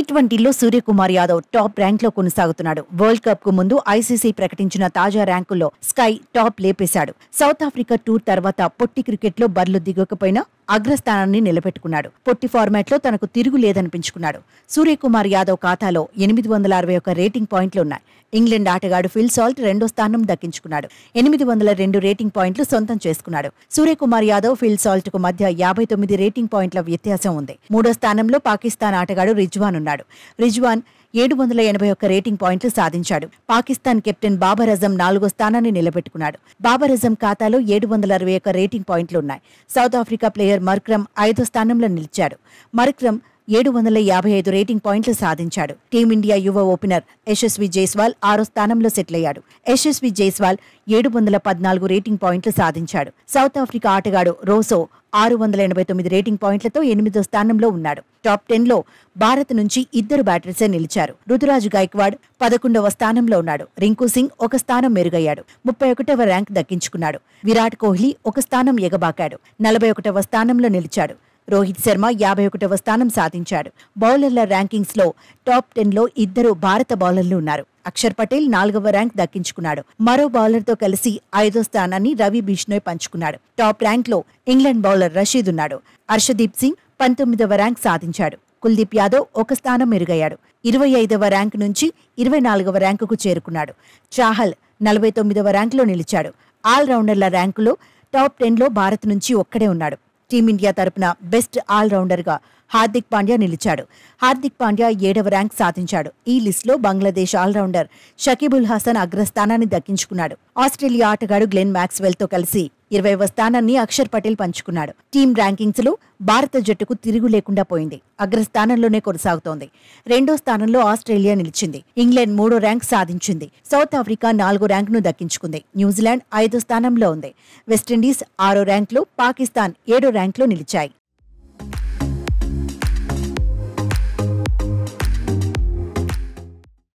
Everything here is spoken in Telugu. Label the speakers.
Speaker 1: టీ ట్వంటీలో సూర్యకుమార్ యాదవ్ టాప్ ర్యాంక్ లో కొనసాగుతున్నాడు వరల్డ్ కప్ కు ముందు ఐసీసీ ప్రకటించిన తాజా ర్యాంకుల్లో స్కై టాప్ లేపేశాడు సౌత్ ఆఫ్రికా టూర్ తర్వాత పొట్టి క్రికెట్ లో బర్లు దిగకపోయినా అగ్రస్థానాన్ని నిలబెట్టుకున్నాడు పొట్టి ఫార్మాట్లో తనకు తిరుగు లేదనిపించుకున్నాడు సూర్యకుమార్ యాదవ్ ఖాతాలో ఎనిమిది వందల అరవై ఒక రేటింగ్ పాయింట్లు ఉన్నాయి ఇంగ్లాండ్ ఆటగాడు ఫిల్ సాల్ట్ రెండో స్థానం దక్కించుకున్నాడు ఎనిమిది వందల రెండు రేటింగ్ పాయింట్లు సొంతం చేసుకున్నాడు సూర్యకుమార్ యాదవ్ ఫిల్ సాల్ట్ కు మధ్య యాభై తొమ్మిది రేటింగ్ పాయింట్ల వ్యత్యాసం ఉంది మూడో స్థానంలో పాకిస్తాన్ ఆటగాడు రిజ్వాన్ ఉన్నాడు రిజ్వాన్ ఏడు వందల ఎనభై ఒక్క రేటింగ్ పాయింట్లు సాధించాడు పాకిస్తాన్ కెప్టెన్ బాబర్ అజం నాలుగో స్థానాన్ని నిలబెట్టుకున్నాడు బాబర్ అజం ఖాతాలో ఏడు వందల అరవై ఒక్క రేటింగ్ పాయింట్లు ఉన్నాయి సౌత్ ఆఫ్రికా ప్లేయర్ మర్క్రమ్ ఐదో స్థానంలో నిలిచాడు మర్క్రమ్ ఏడు వందల యాభై ఐదు రేటింగ్ పాయింట్లు సాధించాడు టీమిండియా యువ ఓపెనర్ యశస్వి జైస్వాల్ ఆరో స్థానంలో సెటిల్ అయ్యాడు యశస్వి జైస్వాల్ ఏడు వందల పద్నాలుగు రేటింగ్ పాయింట్లు సాధించాడు సౌత్ ఆఫ్రికా ఆటగాడు రోసో ఆరు వందల ఎనభై తొమ్మిది రేటింగ్ పాయింట్లతో ఎనిమిదో స్థానంలో ఉన్నాడు టాప్ టెన్లో భారత్ నుంచి ఇద్దరు బ్యాటర్సే నిలిచారు రుతురాజు గైక్వాడ్ పదకొండవ స్థానంలో ఉన్నాడు రింకు సింగ్ ఒక స్థానం మెరుగయ్యాడు ముప్పై ఒకటవ ర్యాంక్ దక్కించుకున్నాడు విరాట్ కోహ్లీ ఒక స్థానం ఎగబాకాడు నలభై ఒకటవ స్థానంలో నిలిచాడు రోహిత్ శర్మ యాభై ఒకటవ స్థానం సాధించాడు బౌలర్ల ర్యాంకింగ్స్లో టాప్ టెన్లో ఇద్దరు భారత బౌలర్లు ఉన్నారు అక్షర్ పటేల్ నాలుగవ ర్యాంక్ దక్కించుకున్నాడు మరో బౌలర్తో కలిసి ఐదో స్థానాన్ని రవి బిష్ణోయ్ పంచుకున్నాడు టాప్ ర్యాంక్లో ఇంగ్లాండ్ బౌలర్ రషీద్ ఉన్నాడు హర్షదీప్ సింగ్ పంతొమ్మిదవ ర్యాంక్ సాధించాడు కుల్దీప్ యాదవ్ ఒక స్థానం మెరుగయ్యాడు ఇరవై ఐదవ ర్యాంక్ నుంచి ఇరవై నాలుగవ ర్యాంకుకు చేరుకున్నాడు చాహల్ నలభై తొమ్మిదవ ర్యాంకులో నిలిచాడు ఆల్రౌండర్ల ర్యాంకులో టాప్ టెన్లో భారత్ నుంచి ఒక్కడే ఉన్నాడు టీమిండియా తరపున బెస్ట్ ఆల్రౌండర్గా హార్దిక్ పాండ్యా నిలిచాడు హార్దిక్ పాండ్యా ఏడవ ర్యాంక్ సాధించాడు ఈ లిస్టులో బంగ్లాదేశ్ ఆల్రౌండర్ షకీబుల్ హసన్ అగ్రస్థానాన్ని దక్కించుకున్నాడు ఆస్ట్రేలియా ఆటగాడు గ్లెన్ మ్యాక్స్వెల్తో కలిసి ఇరవైవ స్థానాన్ని అక్షర్ పటేల్ పంచుకున్నాడు టీం ర్యాంకింగ్స్లో భారత జట్టుకు తిరుగు లేకుండా పోయింది అగ్రస్థానంలోనే కొనసాగుతోంది రెండో స్థానంలో ఆస్ట్రేలియా నిలిచింది ఇంగ్లాండ్ మూడో ర్యాంక్ సాధించింది సౌత్ ఆఫ్రికా నాలుగో ర్యాంక్ను దక్కించుకుంది న్యూజిలాండ్ ఐదో స్థానంలో ఉంది వెస్టిండీస్ ఆరో ర్యాంక్లో పాకిస్తాన్ ఏడో ర్యాంక్లో నిలిచాయి